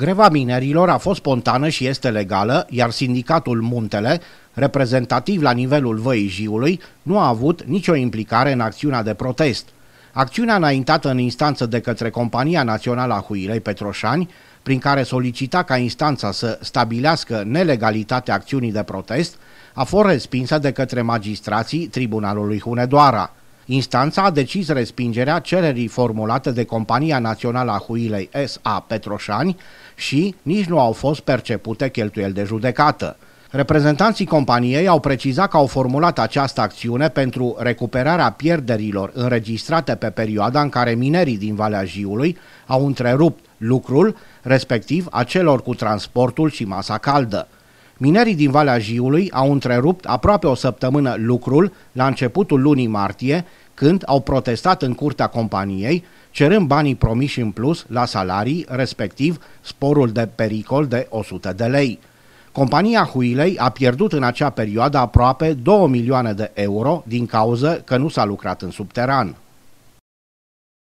Greva minerilor a fost spontană și este legală, iar sindicatul Muntele, reprezentativ la nivelul Văii Jiului, nu a avut nicio implicare în acțiunea de protest. Acțiunea înaintată în instanță de către Compania Națională a Huilei Petroșani, prin care solicita ca instanța să stabilească nelegalitatea acțiunii de protest, a fost respinsă de către magistrații Tribunalului Hunedoara. Instanța a decis respingerea cererii formulate de Compania Națională a Huilei S.A. Petroșani și nici nu au fost percepute cheltuieli de judecată. Reprezentanții companiei au precizat că au formulat această acțiune pentru recuperarea pierderilor înregistrate pe perioada în care minerii din Valea Jiului au întrerupt lucrul, respectiv a celor cu transportul și masa caldă. Minerii din Valea Jiului au întrerupt aproape o săptămână lucrul la începutul lunii martie, când au protestat în curtea companiei, cerând banii promiși în plus la salarii, respectiv sporul de pericol de 100 de lei. Compania Huilei a pierdut în acea perioadă aproape 2 milioane de euro din cauză că nu s-a lucrat în subteran.